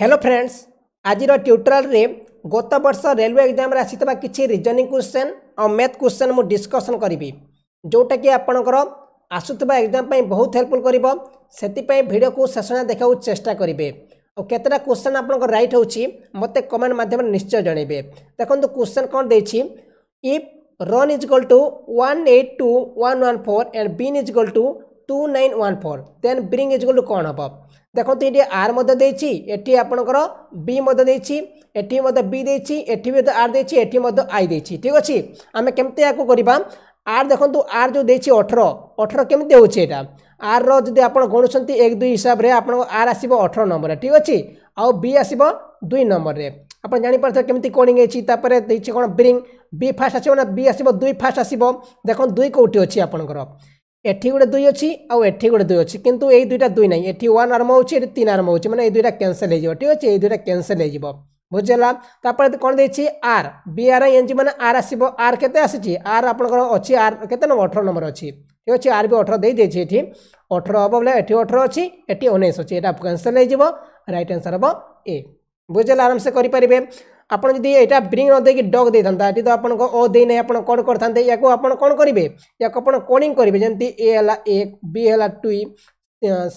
Hello friends আজির টিউটোরিয়ালে গত বর্ষ রেলওয়ে এক্সামে আসিথিবা কিছু রিজনিং কোশ্চেন আর ম্যাথ কোশ্চেন মু ডিসকসন করিবি যোটা কি আপনার আসুথিবা এক্সাম পাই বহুত হেল্পফুল করিব সেতিপাই ভিডিওকু শেষ যায়ে দেখাও চেষ্টা করিবে ଆଉ କେତେଟା କୋଶ୍ଚେନ୍ ଆପଣଙ୍କ ରାଇଟ୍ ହେଉଛି ମୋତେ କମେଣ୍ଟ ମାଧ୍ୟମରେ ନିଶ୍ଚୟ ଜଣାଇବେ ଦେଖନ୍ତୁ କୋଶ୍ଚେନ୍ କ'ଣ ଦେଇଛି if run is goal to one eight two one one four and bin is goal to two nine one four then bring is goal to କ'ଣ ହେବ দেখন্তু এটি আর মধ্যে দিয়েছি এটি আপনার বি মধ্যে দিয়েছি এটি মধ্যে বি দিয়েছি এটি মধ্যে আর দিয়েছি এটি মধ্যে আই দিয়েছি ঠিক আছে আমি কেমতি ইয়াকু করিবা আর দেখন্তু আর যে দিয়েছি অঠর অঠর কেমতি হচ্ছে এটা আর যদি আপনার গণুছেন এক দুই হিসাবে আপনার আর আসব অঠর নম্বরের ঠিক আছে আউ বি আসব দুই নম্বরের আপনার জাঁপারে কেমি কোণিং হয়েছি তাপরে দিয়েছি কোণ ব্রিং বি ফাষ্ট আসব না বি আসব দুই ফাষ্ট আসব দেখুন দুই কোটি অছি আপনার এটি গোটে দুই অছি আঠি গোটে দুই অছি কিন্তু এই দুইটা দুই নাই এটি ওয়ান আরম্ভ হচ্ছে এটি তিন আরম্ভ হচ্ছে মানে এই দুইটা ক্যানসেল হয়ে যাব ঠিক আছে এই দুইটা ক্যানসেল হয়ে যাব বুঝিলা তারপরে কোণ দিয়েছি আর বিআর আই জি মানে আর আসব আর কেতে আসিছি আর আপনার অছি আর কেতে নম্বর অঠর নম্বর অছি ঠিক আছে আর বি অঠর দিয়ে দিয়েছি এটি অঠর হব বলে এটি অঠর অছি এটি উনিশ অছি এটা ক্যানসেল হয়ে যাব রাইট আনসার হব এ বুঝিলা আরামসে করে পারিবে ଆପଣ ଯଦି ଏଇଟା ବ୍ରିଙ୍ଗ ନ ଦେଇକି ଡକ୍ ଦେଇଥାନ୍ତା ଏଠି ତ ଆପଣଙ୍କ ଓ ଦେଇନାହିଁ ଆପଣ କ'ଣ କରିଥାନ୍ତେ ୟାକୁ ଆପଣ କ'ଣ କରିବେ ୟାକୁ ଆପଣ କୋଣିଂ କରିବେ ଯେମିତି ଏ ହେଲା ଏକ ବି ହେଲା ଟୁଇ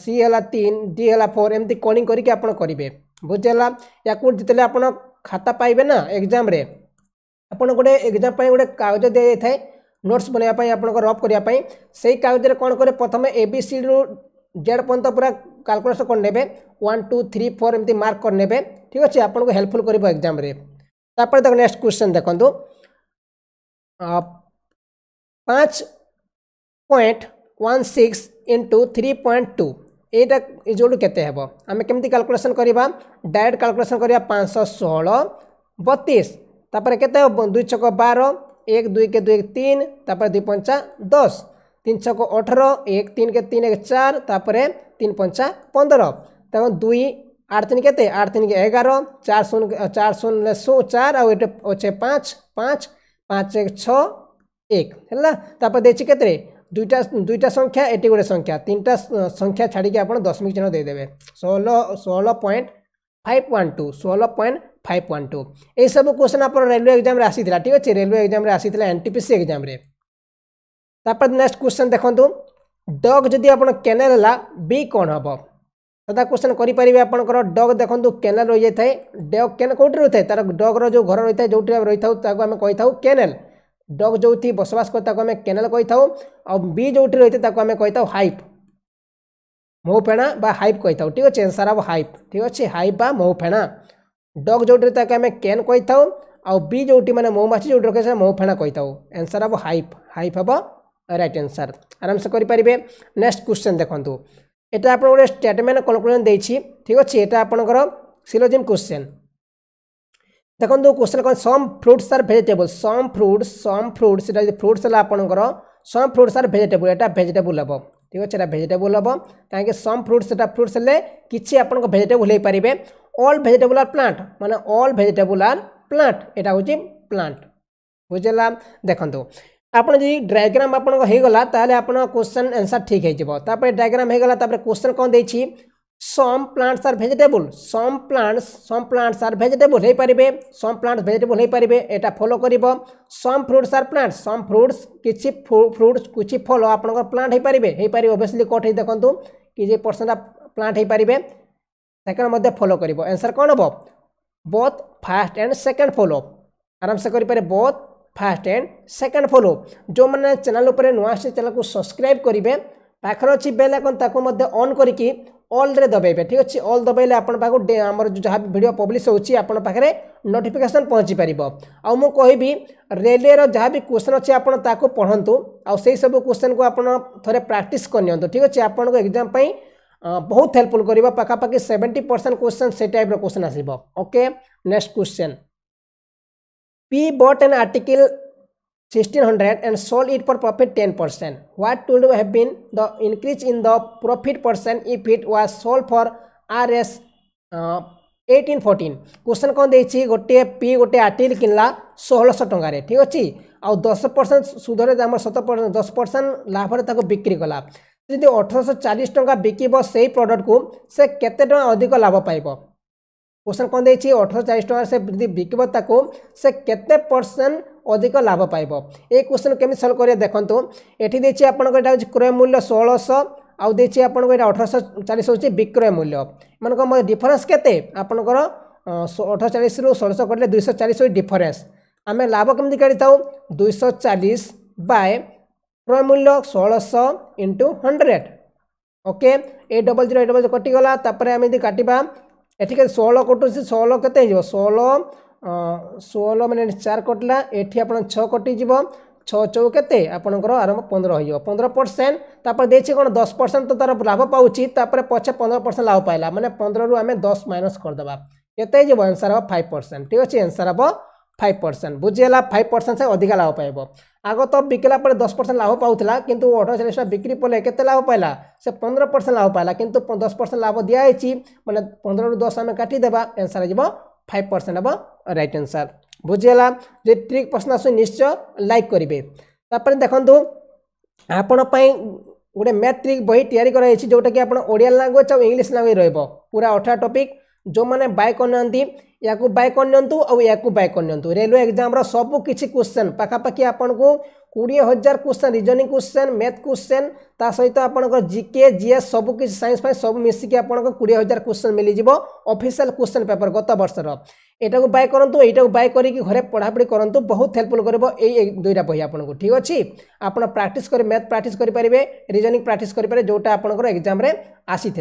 ସି ହେଲା ତିନି ଡି ହେଲା ଫୋର୍ ଏମିତି କୋଣିଂ କରିକି ଆପଣ କରିବେ ବୁଝିହେଲା ୟାକୁ ଯେତେବେଳେ ଆପଣ ଖାତା ପାଇବେ ନା ଏକ୍ଜାମ୍ରେ ଆପଣ ଗୋଟେ ଏକ୍ଜାମ୍ ପାଇଁ ଗୋଟେ କାଗଜ ଦିଆଯାଇଥାଏ ନୋଟ୍ସ ବନାଇବା ପାଇଁ ଆପଣଙ୍କ ରଫ୍ କରିବା ପାଇଁ ସେଇ କାଗଜରେ କ'ଣ କରେ ପ୍ରଥମେ ଏ ବି ସିରୁ ଜେଡ଼ ପର୍ଯ୍ୟନ୍ତ ପୁରା କାଲକୁଲେସନ୍ କରିନେବେ ୱାନ୍ ଟୁ ଥ୍ରୀ ଫୋର୍ ଏମିତି ମାର୍କ କରିନେବେ ठीक अच्छे आपको हेल्पफुल कर एग्जाम देख नेक्स्ट क्वेश्चन देखो पाँच point one six into three point two यहाँ इजोड के आम कम कालकुलेसन करवा डायरेक्ट कालकुलेसन करवा पाँच षोह बतीस तापर के दुई छक बार एक दुई के दुई तीन ताप दुई पंचा दस तीन छक अठर एक तीन के तीन एक चार तापर तीन पंचा पंद्रह तेना दुई आठ तीन के आठ तीन के एगार चार शून चार शून शू चार आ पाँच पाँच पाँच एक छः एक है तापर देती दुईटा दुईटा संख्या ये गोटे संख्या तीन टा संख्या छाड़ी आप दशमिक चिन्ह देदेव षोल षोल पॉइंट फाइव वन टू षोल पॉइंट फाइव वन टू यही सब क्वेश्चन आप रेलवे एग्जाम आसा ठीक अच्छे रेलवे एग्जाम आसा N T P C exam next question देखो डग जदि आप कैनाल है बी कौन हम तथा क्वेश्चन करेंगे आपंकर डग देखो केनेल रही जाए डग केन कौटी रही है तार डग्र जो घर रही है जो रही था आम कही था केनेल डग जो बसवास करें केनेल कही था आ बी जो रही है आम कही था हाइप মৌফেণা বা হাইপ কইথাও ঠিক আছে আনসার হব হাইপ ঠিক আছে হাইপ বা মৌফেণা ডগ যেটি তাকে আমি কেন কইথাও আউ বি যেটি মানে মৌমাছি যেটি রয়েছে সেটা মৌফেণা কইথাও আনসার হব হাইপ হাইপ হব রাইট আনসার আরামসে করে পারিবে নেক্সট কোশ্চেন দেখন্তু এটা ଆପଣ ଗୋଟେ ଷ୍ଟେଟମେଣ୍ଟ କଲକୁଲେସନ୍ ଦେଇଛି ଠିକ୍ ଅଛି ଏଇଟା ଆପଣଙ୍କର ସିଲୋଜିମ୍ କ୍ୱେଶ୍ଚନ୍ ଦେଖନ୍ତୁ କ୍ୱେଶ୍ଚନ୍ କ'ଣ some fruits are vegetable some fruits some fruits ଏଇଟା ଯଦି ଫ୍ରୁଟ୍ସ ହେଲା ଆପଣଙ୍କର ସମ୍ ଫ୍ରୁଟ୍ସ ଆର୍ ଭେଜିଟେବୁଲ୍ ଏଇଟା ଭେଜିଟେବୁଲ୍ ହେବ ঠিক আছে এটা ভেজিটেবল হব কারণ সম ফ্রুটস এটা ফ্রুটস হলে কিছু আপনার ভেজিটেবল হয়ে পারে অল ভেজিটেবল আর প্লান্ট মানে অল ভেজিটেবল আর প্লান্ট এটা হচ্ছে প্লান্ট বুঝলাম দেখুন आपड़ी डायग्राम आपगला आप क्वेश्चन आंसर ठीक है तापर डायग्राम होगा क्वेश्चन कौन देती some plants are vegetable some plants some plants are vegetable पारे सम प्लांट्स भेजिटेबुल पारे यहाँ फलो कर some fruits are plants some fruits किसी फ्रुट्स किसी फल आप प्लांट हो पारे हो पारे ओभियसली कट ही देखो कि पर्सेंट प्लांट हो पारे सेकेंड फलो कर एनसर कौन हम both first and second follow आराम से करें both first and second follow ଯେଉଁମାନେ ଚ୍ୟାନେଲ୍ ଉପରେ ନୂଆ ଆସିଛି ଚ୍ୟାନେଲ୍କୁ ସବସ୍କ୍ରାଇବ୍ କରିବେ ପାଖରେ ଅଛି ବେଲ୍ ଆଇକନ୍ ତାକୁ ମଧ୍ୟ ଅନ୍ କରିକି ଅଲ୍ରେ ଦବାଇବେ ଠିକ୍ ଅଛି ଅଲ୍ ଦବାଇଲେ ଆପଣ ପାଖକୁ ଆମର ଯାହା ଭିଡ଼ିଓ ପବ୍ଲିଶ୍ ହେଉଛି ଆପଣ ପାଖରେ ନୋଟିଫିକେସନ୍ ପହଞ୍ଚିପାରିବ ଆଉ ମୁଁ କହିବି ରେଲୱେର ଯାହା ବି କ୍ୱେଶ୍ଚନ୍ ଅଛି ଆପଣ ତାକୁ ପଢ଼ନ୍ତୁ ଆଉ ସେହିସବୁ କ୍ୱେଶ୍ଚନ୍କୁ ଆପଣ ଥରେ ପ୍ରାକ୍ଟିସ୍ କରିନିଅନ୍ତୁ ଠିକ୍ ଅଛି ଆପଣଙ୍କ ଏକ୍ଜାମ୍ ପାଇଁ ବହୁତ ହେଲ୍ପଫୁଲ୍ କରିବ ପାଖାପାଖି ସେଭେଣ୍ଟି ପରସେଣ୍ଟ କ୍ୱେଶ୍ଚନ୍ ସେ ଟାଇପ୍ର କ୍ୱେଶ୍ଚନ୍ ଆସିବ okay next question P bought an article 1600 and sold it for profit 10%. What would have been the increase in the profit percent if it was sold for RS uh, 1814? Question कौन देखिए गोटे P गोटे 10% किनला ষোহশ টঙ্কার ঠিক অছি আউ দশ percent সুধরে আমার সত দশ পরসেন্ট লাভরে তাকে বিক্রি কলা যদি অঠরশ চালিশ টঙ্কা বিকিব সেই প্রডক্টকু সে কেতে টঙ্কা অধিক লাভ পাইব কোশ্চেন କ'ଣ ଦେଇଛି ଅଠରଶହ ଚାଳିଶ ଟଙ୍କାରେ ସେ ଯଦି ବିକିବ ତାକୁ ସେ କେତେ ପରସେଣ୍ଟ ଅଧିକ ଲାଭ ପାଇବ ଏ କୋଶ୍ଚେନ୍ କେମିତି ସଲ୍ଭ କରିବା ଦେଖନ୍ତୁ ଏଠି ଦେଇଛି ଆପଣଙ୍କର ଏଇଟା ହେଉଛି କ୍ରୟ ମୂଲ୍ୟ ଷୋହଳଶହ ଆଉ ଦେଇଛି ଆପଣଙ୍କୁ ଏଇଟା ଅଠରଶହ ଚାଳିଶ ହେଉଛି ବିକ୍ରୟ ମୂଲ୍ୟ ଏମାନଙ୍କ ମଧ୍ୟ ଡିଫରେନ୍ସ କେତେ ଆପଣଙ୍କର ଅଠରଶହ ଚାଳିଶରୁ ଷୋହଳଶହ କରିଲେ ଦୁଇଶହ ଚାଳିଶ ହେଉଛି ଡିଫରେନ୍ସ ଆମେ ଲାଭ କେମିତି କାଢ଼ିଥାଉ ଦୁଇଶହ ଚାଳିଶ ବାଏ କ୍ରୟ ମୂଲ୍ୟ ଷୋହଳଶହ ଇଣ୍ଟୁ ହଣ୍ଡ୍ରେଡ଼ ଓକେ ଏ ଡବଲ୍ ଜିରୋ ଏ ଡବଲ୍ ଜିରୋ କଟିଗଲା ତାପରେ ଆମେ ଯଦି କାଟିବା এঠিকার ষোল কটুছি ষোল কেতে হয়ে ষোল ষোল মানে চার কটিলা এটি আপনার ছ কটিযোগ ছ চৌ কেতে আপনার আরম্ভ পনেরো হয়ে পনেরো পরসেন্ট তাপরে দিয়েছি কোণ দশ পরসেন্ট তো তার লাভ পাচ্ছি তাপরে পছে পনেরো পরসেন্ট লাভ পাইলা মানে পনেরো আমি দশ মাইনস করেদেবা কেতে হয়ে আনসার হব ফাইভ পরসেন্ট ঠিক আছে আনসার হব ফাইভ পরসেন্ট বুঝিগাল ফাইভ পরসেন্ট সে অধিকা লাভ পাইব আগ তো বিকিলা পরে দশ পরসেন্ট লাভ পাওয়া কিন্তু অঠর চালিশ টাকা বিক্রি পরে কেতে লাভ পাইলা সে পনেরো পরসেন্ট লাভ পাইলা কিন্তু দশ পরসেন্ট লাভ দিয়া হয়েছি মানে পনেরো দশ আমি কাটিদেবা আনসার হয়ে যাব ফাইভ পরসেন্ট হব রাইট আনসার বুঝিগলা যদি ট্রিক পছন্দ আসুন নিশ্চয় লাইক করবে তাপরে দেখুন আপনার গোটে ম্যাট্রিক বই তৈরি করা হয়েছে যেটা কি আপনার ওড়িয়া ল্যাঙ্গুয়েজ আর ইংলিশ ল্যাঙ্গুয়েজ রহব পুরা অঠা টপিক जो मैंने बाय या बाय नियंतु आक बैक नियंतु रेलवे एग्जाम सबकि क्वेश्चन पाखापाखी आपको कोड़े हजार question reasoning question math question ता सहित आप जिके जीएस सबकि सैंस सब मिसिकी आप कोड़े हजार क्वेश्चन मिलजि अफिशियाल क्वेश्चन पेपर गत बर्षर यू बाय करूँ यू बाय कर घर पढ़ापढ़ करूँ बहुत हेल्पफुल कर दुईटा बही आपन को ठीक अच्छे आप प्राक्ट कर मैथ प्राक्ट करेंगे रिजनिंग प्राक्ट करेंगे जोटा आप एक्जाम आसी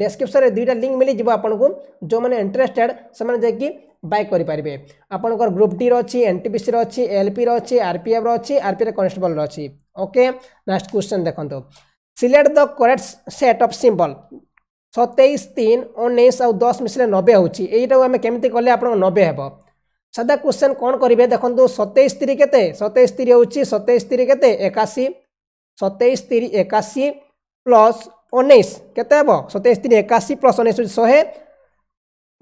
ଡେସ୍କ୍ରିପ୍ସନ୍ରେ ଦୁଇଟା ଲିଙ୍କ୍ ମିଳିଯିବ ଆପଣଙ୍କୁ ଯେଉଁମାନେ ଇଣ୍ଟରେଷ୍ଟେଡ଼୍ ସେମାନେ ଯାଇକି ବାଏ କରିପାରିବେ ଆପଣଙ୍କର ଗ୍ରୁପ୍ ଡିର ଅଛି ଏନ୍ଟିପିସିର ଅଛି ଏଲ୍ପିର ଅଛି ଆର୍ପିଏଫ୍ର ଅଛି ଆର୍ପିରେ କନଷ୍ଟେବଲ୍ର ଅଛି ଓକେ ନେକ୍ସଟ କ୍ୱେଶ୍ଚନ୍ ଦେଖନ୍ତୁ select the correct set of symbol ସତେଇଶ ତିନ ଉଣେଇଶ ଆଉ ଦଶ ମିଶିଲେ ନବେ ହେଉଛି ଏଇଟାକୁ ଆମେ କେମିତି କଲେ ଆପଣଙ୍କ ନବେ ହେବ ସାଧା କ୍ୱେଶ୍ଚନ୍ କ'ଣ କରିବେ ଦେଖନ୍ତୁ ସତେଇଶ ତିରି କେତେ ସତେଇଶ ତିରି ହେଉଛି ସତେଇଶ ତିରି କେତେ ଏକାଅଶୀ ସତେଇଶ ତିରି ଏକାଅଶୀ ପ୍ଲସ୍ অনেইশ কেতে হব সতেইশ তিনি একাশী প্লস অনেইশ শহে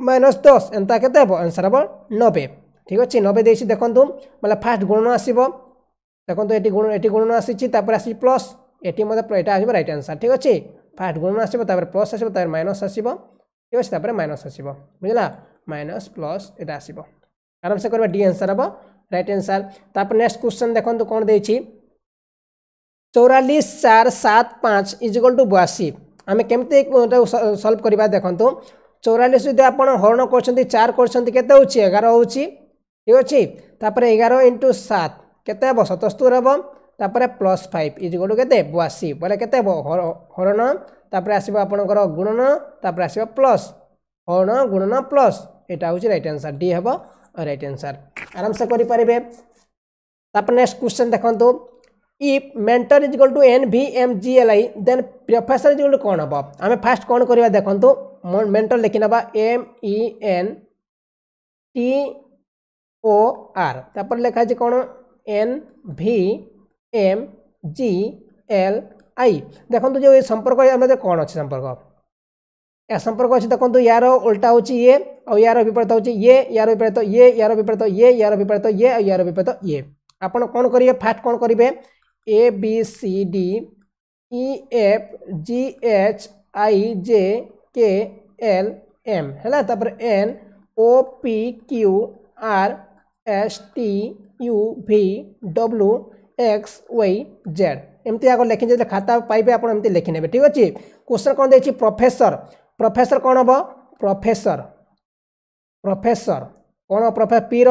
মাইনস দশ এন্তা কেতে হব আনসার হব নবে ঠিক আছে নবে দিয়েছি দেখুন মানে ফার্স্ট গুণন আসব দেখুন এটি গুণ এটি গুণন আসিছি তারপরে আসি প্লস এটি মধ্যে এটা আসবে রাইট আনসার ঠিক আছে ফার্স্ট গুণন আসব তারপরে প্লস আসব তারপরে মাইনস আসব ঠিক আছে তারপরে মাইনস আসব বুঝলা মাইনস প্লস এটা আসব আরামসে করবা ডি আনসার হব রাইট আনসার তারপরে নেক্সট কোশ্চেন দেখুন কোণ দিয়েছি চৌরাল্লিশ চার সাত পাঁচ ইজিকল টু বয়াশি আমি কেমতি সলভ করা দেখুন চৌরাল্লিশ যদি আপনার হরণ করছেন চার করছেন কেতে হচ্ছে এগার হচ্ছে ঠিক আছে তাপরে এগার ইন্টু সাত কেতে হব সতস্তর হব তাপরে প্লস ফাইভ ইজিকল টু কেতে বয়াশি বলে কেতে হব হরণ তাপরে আসবে আপনার গুণন তাপরে আসবে প্লস হরণ গুণন প্লস এটা হচ্ছে রাইট আনসার ডি হব রাইট আনসার আরামসে করে পারে তাপরে নেক্সট কোশ্চেন দেখুন if mentor is equal to N V M G L I then professor is equal to कौन हम आम फास्ट कौन करवा देखु मेन्टर लिखिनवा M E N T O R तापर लिखाई कौन N V M G L आई देखो तो जो संपर्क कौन अच्छे संपर्क ए संपर्क अच्छे देखो तो यार उल्टा हूँ ये और यार विपरीत हूँ ये यार विपरीत ये यार विपरीत ये यार विपरीत ये और यार विपरीत ये आप कौन करेंगे फास्ट कौन करेंगे A B C D E F G H I J K L M ହେଲା ତାପରେ N O P Q R S T U V W X Y Z ଏମିତି ଆଗ ଲେଖି ଯଦି ଖାତା ପାଇବେ ଆପଣ ଏମିତି ଲେଖିନେବେ ଠିକ୍ ଅଛି କୋଶ୍ଚନ୍ କ'ଣ ଦେଇଛି ପ୍ରଫେସର ପ୍ରଫେସର କ'ଣ ହେବ ପ୍ରଫେସର ପ୍ରଫେସର କ'ଣ ପ୍ରଫେ ପିର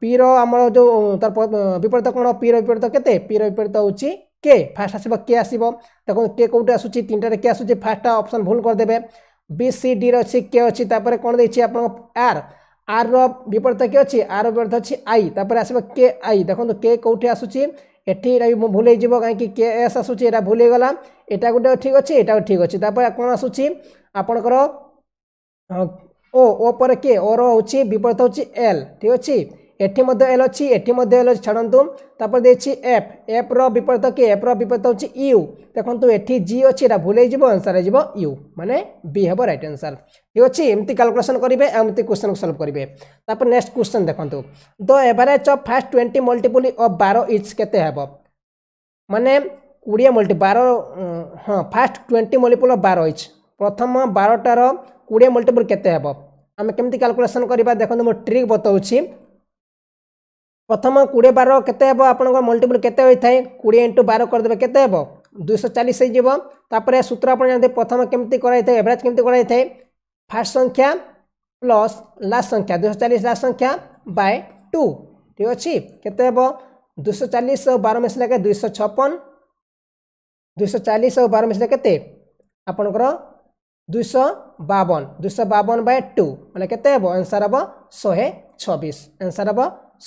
ପିର ଆମର ଯେଉଁ ତାର ବିପରୀତ କ'ଣ ପିର ବିପରୀତ କେତେ ପିର ବିପରୀତ ହେଉଛି কে ফার্স্ট আসবে কে আসব তখন কে কোটে আসুচি তিনটার কে আসুচি ফার্স্টটা অপশন ভুল করেদেবে বি সি ডি অছি কে অছি তারপরে কোণ দিয়েছি আপনার আর আর বিপরীত কে অছি আর বিপরীত অছি আই তারপরে আসবে কে আই দেখুন কে কোটে আসুচি এটি এটা বি ভুল হয়ে যাব কাইকি কে এস আসুচি এটা ভুল হয়ে গলা এটা গোটে ঠিক অছি এটা ঠিক অছি তারপরে কোণ আসুচি আপনার ও ও পরে কে ওর হচ্ছে বিপরীত হচ্ছে এল ঠিক আছে এটি মধ্যে এল অছি এটি মধ্যে এল অছি ছাড়ন্তু তারপরে দিয়েছি এফ এফ্র বিপরীত কি এফ্র বিপরীত হচ্ছে ইউ দেখন্তু এটি জি অছি এটা ভুল হয়ে আনসার হয়ে ইউ মানে বি হব রাইট আনসার ঠিক আছে এমতি ক্যালকুলেসন করবে এমতি কোশ্চেন সলভ করবে তারপরে নেক্সট কোশ্চেন দেখন্তু the average of first twenty multiple of বার ইজ কেতে হব মানে কোড়িয়ে মল্টি বার হ্যাঁ ফার্স্ট টোয়েন্টি মল্টিপুল অফ বার ইজ প্রথম বারটার কোড়িয়ে মল্টিপুল কেতে হব আমি কেমতি ক্যালকুলেসন করা দেখুন মু ট্রিক বতাউছি প্রথম কোড়িয়ে বার কেতে হব আপনার মল্টিপুল কেতে হয়ে থাকে কোড়িয়ে ইন্টু বার করেদেবে কেতে হব দুইশ চালিশ হয়ে যাব তাপরে সূত্র আপনার জানতে প্রথম কেমি করা হয়ে এভারেজ কেমি করা হয়ে থাকে ফার্স্ট সংখ্যা প্লস লাস্ট সংখ্যা দুইশ চালিশ লাস্ট সংখ্যা বাই টু ঠিক আছে কেতে হব দুইশ চালিশ বার মিশিলাকে দুইশ ছপন দুইশ চালিশ বার মিশিলা কেতে ଆପଣଙ୍କର ଦୁଇଶହ ବାବନ ଦୁଇଶହ ବାବନ ବାଇ ଟୁ ମାନେ କେତେ ହେବ ଆନ୍ସର୍ ହେବ ଶହେ ଛବିଶ ଆନ୍ସର୍ ହେବ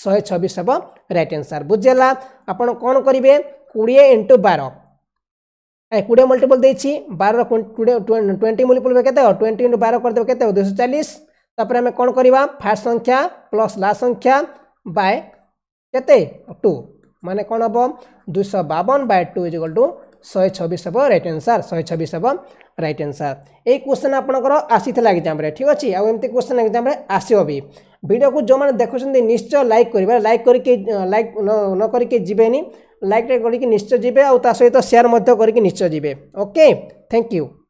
ଶହେ ଛବିଶ ହେବ ରାଇଟ୍ ଆନ୍ସର୍ ବୁଝିହେଲା ଆପଣ କ'ଣ କରିବେ କୋଡ଼ିଏ ଇଣ୍ଟୁ ବାର କୋଡ଼ିଏ ମଲ୍ଟିପୁଲ୍ ଦେଇଛି ବାରର ଟ୍ୱେଣ୍ଟି ମଲ୍ଟିପୁଲ୍ କେତେ ଟ୍ୱେଣ୍ଟି ଇଣ୍ଟୁ ବାର କରିଦେବେ କେତେ ଦୁଇଶହ ଚାଳିଶ ତାପରେ ଆମେ କ'ଣ କରିବା ଫାଷ୍ଟ ସଂଖ୍ୟା ପ୍ଲସ୍ ଲାଷ୍ଟ ସଂଖ୍ୟା ବାଏ କେତେ ଟୁ ମାନେ କ'ଣ ହେବ ଦୁଇଶହ ବାବନ by two is equal to ଶହେ ଛବିଶ ହେବ ରାଇଟ୍ ଆନ୍ସର୍ ଶହେ ଛବିଶ ହେବ ରାଇଟ୍ ଆନ୍ସର୍ ଏଇ କ୍ୱେଶ୍ଚନ୍ ଆପଣଙ୍କର ଆସିଥିଲା ଏକ୍ଜାମ୍ରେ ଠିକ୍ ଅଛି ଆଉ ଏମିତି କୋଶ୍ଚିନ୍ ଏକ୍ଜାମ୍ରେ ଆସିବ ବି ভিডিওকে ଯେଉଁମାନେ ଦେଖୁଛନ୍ତି ନିଶ୍ଚୟ ଲାଇକ୍ କରିବେ ଲାଇକ୍ କରିକି ଲାଇକ୍ ନ କରିକି ଯିବେନି ଲାଇକ୍ କରିକି ନିଶ୍ଚୟ ଯିବେ ଆଉ ତା ସହିତ ସେୟାର ମଧ୍ୟ କରିକି ନିଶ୍ଚୟ ଯିବେ ଓକେ ଥ୍ୟାଙ୍କ ୟୁ